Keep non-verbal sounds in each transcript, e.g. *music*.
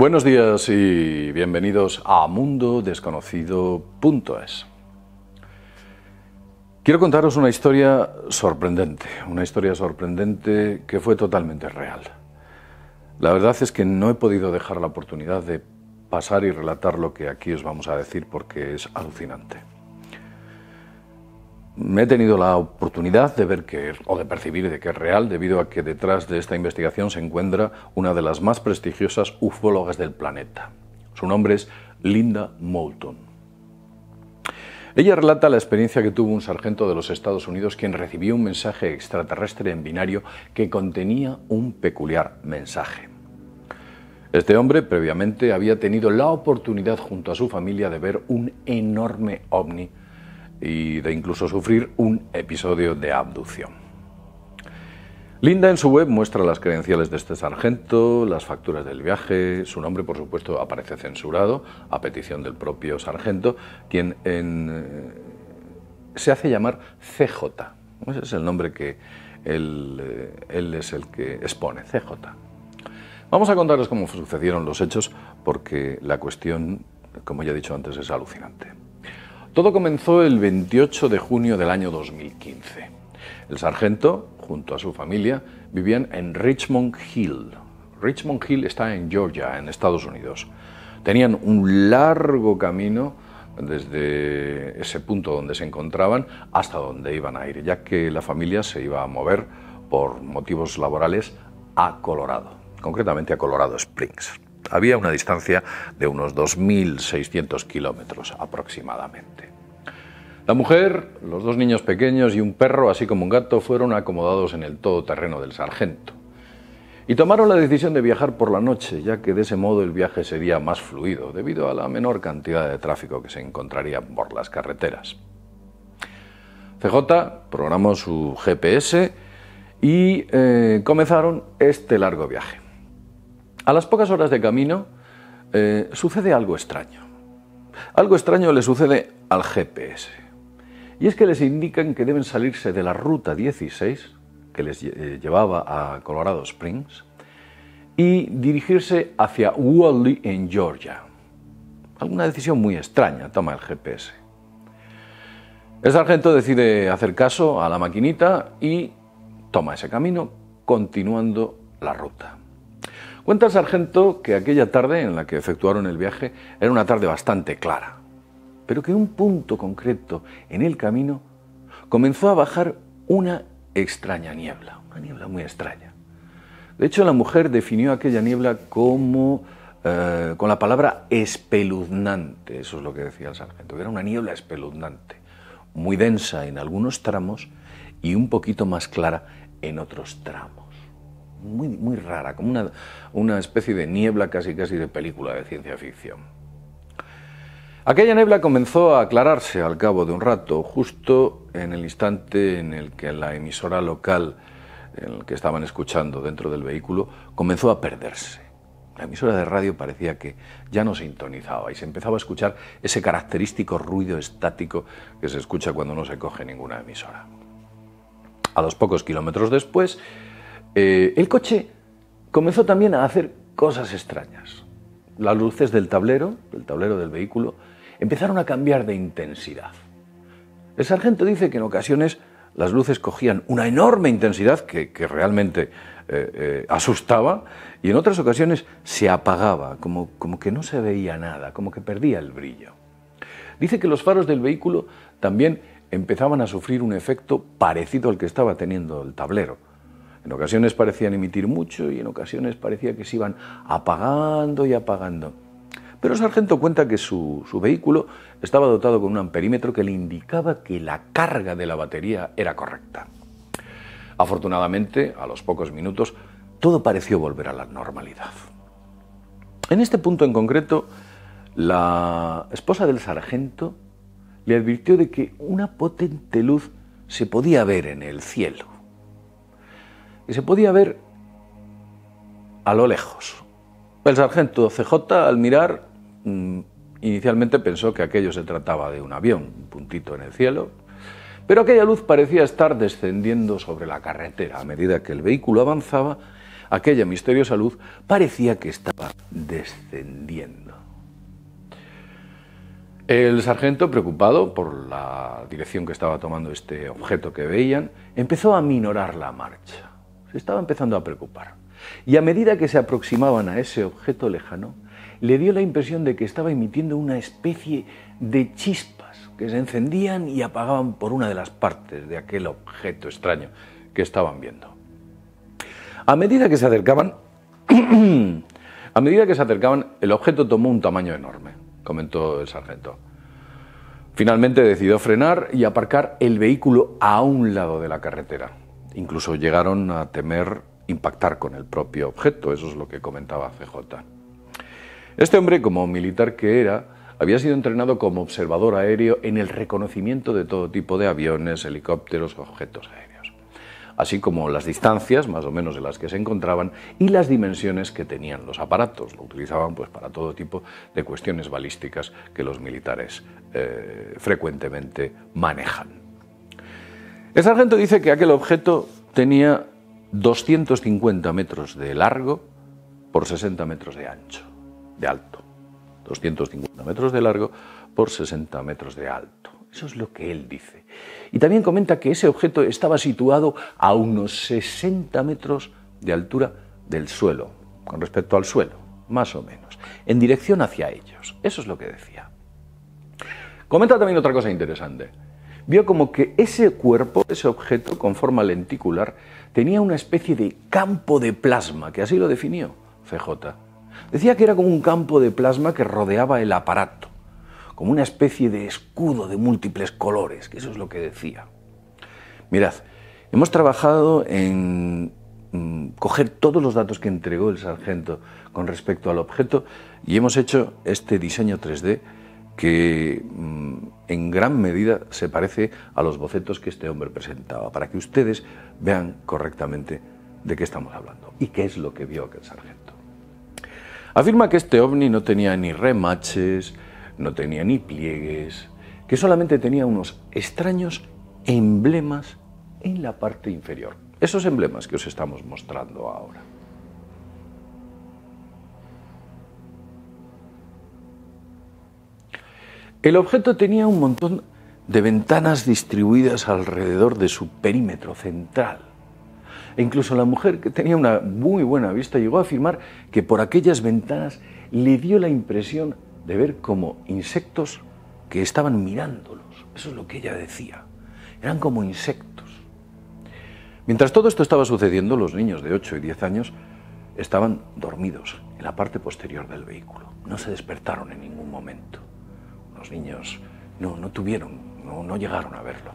Buenos días y bienvenidos a Desconocido.es. Quiero contaros una historia sorprendente, una historia sorprendente que fue totalmente real. La verdad es que no he podido dejar la oportunidad de pasar y relatar lo que aquí os vamos a decir porque es alucinante. Me he tenido la oportunidad de ver que, o de percibir de que es real, debido a que detrás de esta investigación se encuentra una de las más prestigiosas ufólogas del planeta. Su nombre es Linda Moulton. Ella relata la experiencia que tuvo un sargento de los Estados Unidos quien recibió un mensaje extraterrestre en binario que contenía un peculiar mensaje. Este hombre previamente había tenido la oportunidad junto a su familia de ver un enorme ovni y de incluso sufrir un episodio de abducción. Linda en su web muestra las credenciales de este sargento, las facturas del viaje, su nombre por supuesto aparece censurado a petición del propio sargento, quien en, eh, se hace llamar CJ. Ese es el nombre que él, eh, él es el que expone, CJ. Vamos a contarles cómo sucedieron los hechos porque la cuestión, como ya he dicho antes, es alucinante. Todo comenzó el 28 de junio del año 2015. El sargento, junto a su familia, vivían en Richmond Hill. Richmond Hill está en Georgia, en Estados Unidos. Tenían un largo camino desde ese punto donde se encontraban hasta donde iban a ir, ya que la familia se iba a mover por motivos laborales a Colorado, concretamente a Colorado Springs. Había una distancia de unos 2.600 kilómetros aproximadamente. La mujer, los dos niños pequeños y un perro, así como un gato, fueron acomodados en el todoterreno del sargento. Y tomaron la decisión de viajar por la noche, ya que de ese modo el viaje sería más fluido, debido a la menor cantidad de tráfico que se encontraría por las carreteras. CJ programó su GPS y eh, comenzaron este largo viaje. A las pocas horas de camino eh, sucede algo extraño. Algo extraño le sucede al GPS. Y es que les indican que deben salirse de la ruta 16, que les eh, llevaba a Colorado Springs, y dirigirse hacia Wally en Georgia. Alguna decisión muy extraña toma el GPS. El sargento decide hacer caso a la maquinita y toma ese camino continuando la ruta. Cuenta el sargento que aquella tarde en la que efectuaron el viaje era una tarde bastante clara, pero que en un punto concreto en el camino comenzó a bajar una extraña niebla, una niebla muy extraña. De hecho, la mujer definió aquella niebla como eh, con la palabra espeluznante, eso es lo que decía el sargento, que era una niebla espeluznante, muy densa en algunos tramos y un poquito más clara en otros tramos muy, muy rara, como una, una especie de niebla casi casi de película de ciencia ficción. Aquella niebla comenzó a aclararse al cabo de un rato, justo en el instante en el que la emisora local en el que estaban escuchando dentro del vehículo comenzó a perderse. La emisora de radio parecía que ya no sintonizaba y se empezaba a escuchar ese característico ruido estático que se escucha cuando no se coge ninguna emisora. A los pocos kilómetros después, eh, el coche comenzó también a hacer cosas extrañas. Las luces del tablero, del tablero del vehículo, empezaron a cambiar de intensidad. El sargento dice que en ocasiones las luces cogían una enorme intensidad que, realmente eh, eh, asustaba y en otras ocasiones se apagaba, como, como que no se veía nada, como que perdía el brillo. Dice que los faros del vehículo también empezaban a sufrir un efecto parecido al que estaba teniendo el tablero en ocasiones parecían emitir mucho y en ocasiones parecía que se iban apagando y apagando. Pero el Sargento cuenta que su, su, vehículo estaba dotado con un amperímetro que le indicaba que la carga de la batería era correcta. Afortunadamente, a los pocos minutos, todo pareció volver a la normalidad. En este punto en concreto, la esposa del sargento le advirtió de que una potente luz se podía ver en el cielo se podía ver a lo lejos. El sargento CJ, al mirar, mm, inicialmente pensó que aquello se trataba de un avión, un puntito en el cielo, pero aquella luz parecía estar descendiendo sobre la carretera. A medida que el vehículo avanzaba, aquella misteriosa luz parecía que estaba descendiendo. El sargento, preocupado por la dirección que estaba tomando este objeto que veían, empezó a minorar la marcha se estaba empezando a preocupar. Y a medida que se aproximaban a ese objeto lejano, le dio la impresión de que estaba emitiendo una especie de chispas que se encendían y apagaban por una de las partes de aquel objeto extraño que estaban viendo. A medida que se acercaban, *clears throat* a medida que se acercaban, el objeto tomó un tamaño enorme, comentó el sargento. Finalmente decidió frenar y aparcar el vehículo a un lado de la carretera. Incluso llegaron a temer impactar con el propio objeto, eso es lo que comentaba CJ. Este hombre, como militar que era, había sido entrenado como observador aéreo en el reconocimiento de todo tipo de aviones, helicópteros, objetos aéreos, así como las distancias, más o menos, de las que se encontraban y las dimensiones que tenían los aparatos. Lo utilizaban pues, para todo tipo de cuestiones balísticas que los militares eh, frecuentemente manejan. El sargento dice que aquel objeto tenía 250 metros de largo por 60 metros de ancho, de alto. 250 metros de largo por 60 metros de alto. Eso es lo que él dice. Y también comenta que ese objeto estaba situado a unos 60 metros de altura del suelo, con respecto al suelo, más o menos, en dirección hacia ellos. Eso es lo que decía. Comenta también otra cosa interesante vio como que ese cuerpo, ese objeto con forma lenticular, tenía una especie de campo de plasma, que así lo definió CJ. Decía que era como un campo de plasma que rodeaba el aparato, como una especie de escudo de múltiples colores, que eso es lo que decía. Mirad, hemos trabajado en mm, coger todos los datos que entregó el sargento con respecto al objeto y hemos hecho este diseño 3D que mm, en gran medida se parece a los bocetos que este hombre presentaba, para que ustedes vean correctamente de qué estamos hablando y qué es lo que vio aquel sargento. Afirma que este ovni no tenía ni remaches, no tenía ni pliegues, que solamente tenía unos extraños emblemas en la parte inferior. Esos emblemas que os estamos mostrando ahora. El objeto tenía un montón de ventanas distribuidas alrededor de su perímetro central. E incluso la mujer, que tenía una muy buena vista, llegó a afirmar que por aquellas ventanas le dio la impresión de ver como insectos que estaban mirándolos. Eso es lo que ella decía. Eran como insectos. Mientras todo esto estaba sucediendo, los niños de 8 y 10 años estaban dormidos en la parte posterior del vehículo. No se despertaron en ningún momento. Los niños no, no tuvieron, no, llegaron a verlo.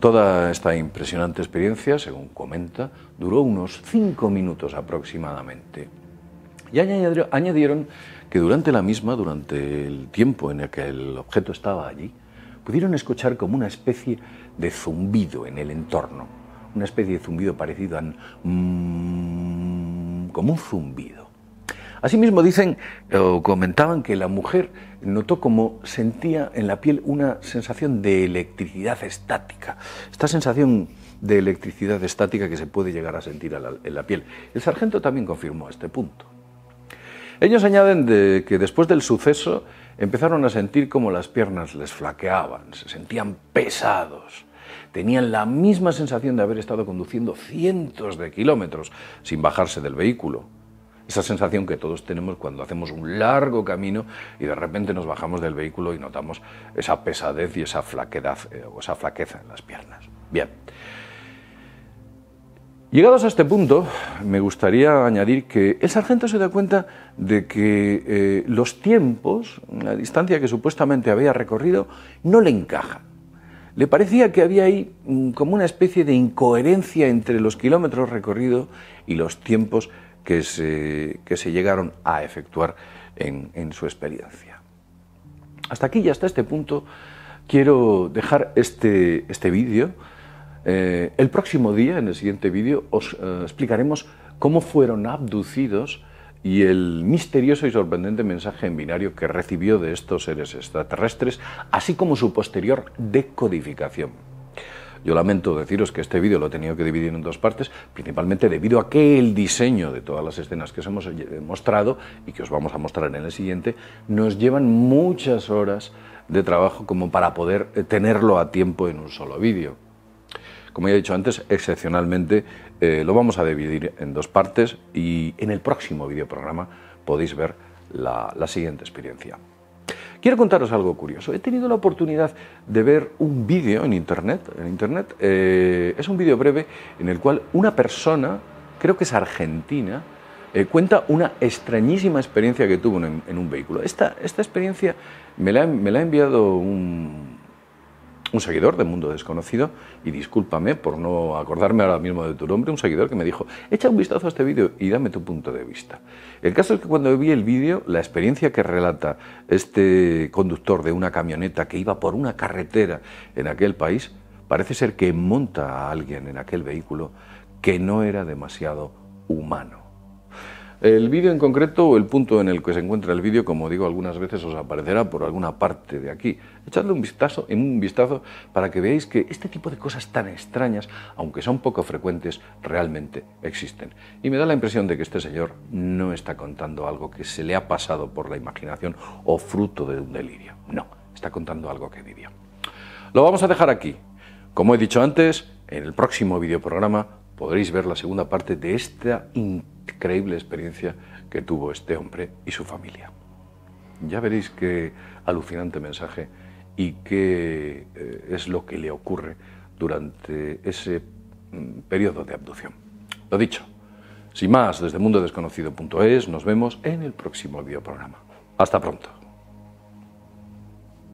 Toda esta impresionante experiencia, según comenta, duró unos cinco minutos aproximadamente. Y añadieron que durante la misma, durante el tiempo en el que el objeto estaba allí, pudieron escuchar como una especie de zumbido en el entorno, una especie de zumbido parecido a... Mm, como un zumbido. Asimismo dicen o comentaban que la mujer notó como sentía en la piel una sensación de electricidad estática. Esta sensación de electricidad estática que se puede llegar a sentir en la piel. El sargento también confirmó este punto. Ellos añaden que después del suceso empezaron a sentir como las piernas les flaqueaban, se sentían pesados. Tenían la misma sensación de haber estado conduciendo cientos de kilómetros sin bajarse del vehículo. Esa sensación que todos tenemos cuando hacemos un largo camino y de repente nos bajamos del vehículo y notamos esa pesadez y esa flaquedad eh, o esa flaqueza en las piernas. Bien. Llegados a este punto, me gustaría añadir que el sargento se da cuenta de que eh, los tiempos, la distancia que supuestamente había recorrido, no le encaja. Le parecía que había ahí mm, como una especie de incoherencia entre los kilómetros recorridos y los tiempos que se, llegaron a efectuar en, en su experiencia. Hasta aquí y hasta este punto quiero dejar este, este vídeo. Eh, el próximo día, en el siguiente vídeo, os eh, explicaremos cómo fueron abducidos y el misterioso y sorprendente mensaje en binario que recibió de estos seres extraterrestres, así como su posterior decodificación. Yo lamento deciros que este vídeo lo he tenido que dividir en dos partes, principalmente debido a que el diseño de todas las escenas que os hemos eh, mostrado y que os vamos a mostrar en el siguiente, nos llevan muchas horas de trabajo como para poder eh, tenerlo a tiempo en un solo vídeo. Como ya he dicho antes, excepcionalmente eh, lo vamos a dividir en dos partes y en el próximo videoprograma podéis ver la siguiente experiencia. Quiero contaros algo curioso. He tenido la oportunidad de ver un vídeo en Internet. En Internet eh, es un vídeo breve en el cual una persona, creo que es argentina, eh, cuenta una extrañísima experiencia que tuvo en, un vehículo. Esta, esta experiencia me la ha enviado un, un seguidor de Mundo Desconocido, y discúlpame por no acordarme ahora mismo de tu nombre, un seguidor que me dijo, echa un vistazo a este vídeo y dame tu punto de vista. El caso es que cuando vi el vídeo, la experiencia que relata este conductor de una camioneta que iba por una carretera en aquel país, parece ser que monta a alguien en aquel vehículo que no era demasiado humano. El vídeo en concreto, o el punto en el que se encuentra el vídeo, como digo algunas veces, os aparecerá por alguna parte de aquí. Echadle un vistazo, un vistazo para que veáis que este tipo de cosas tan extrañas, aunque son poco frecuentes, realmente existen. Y me da la impresión de que este señor no está contando algo que se le ha pasado por la imaginación o fruto de un delirio. No, está contando algo que vivió. Lo vamos a dejar aquí. Como he dicho antes, en el próximo videoprograma podréis ver la segunda parte de esta increíble experiencia que tuvo este hombre y su familia. Ya veréis qué alucinante mensaje y qué eh, es lo que le ocurre durante ese mm, periodo de abducción. Lo dicho, sin más, desde mundodesconocido.es nos vemos en el próximo videoprograma. Hasta pronto.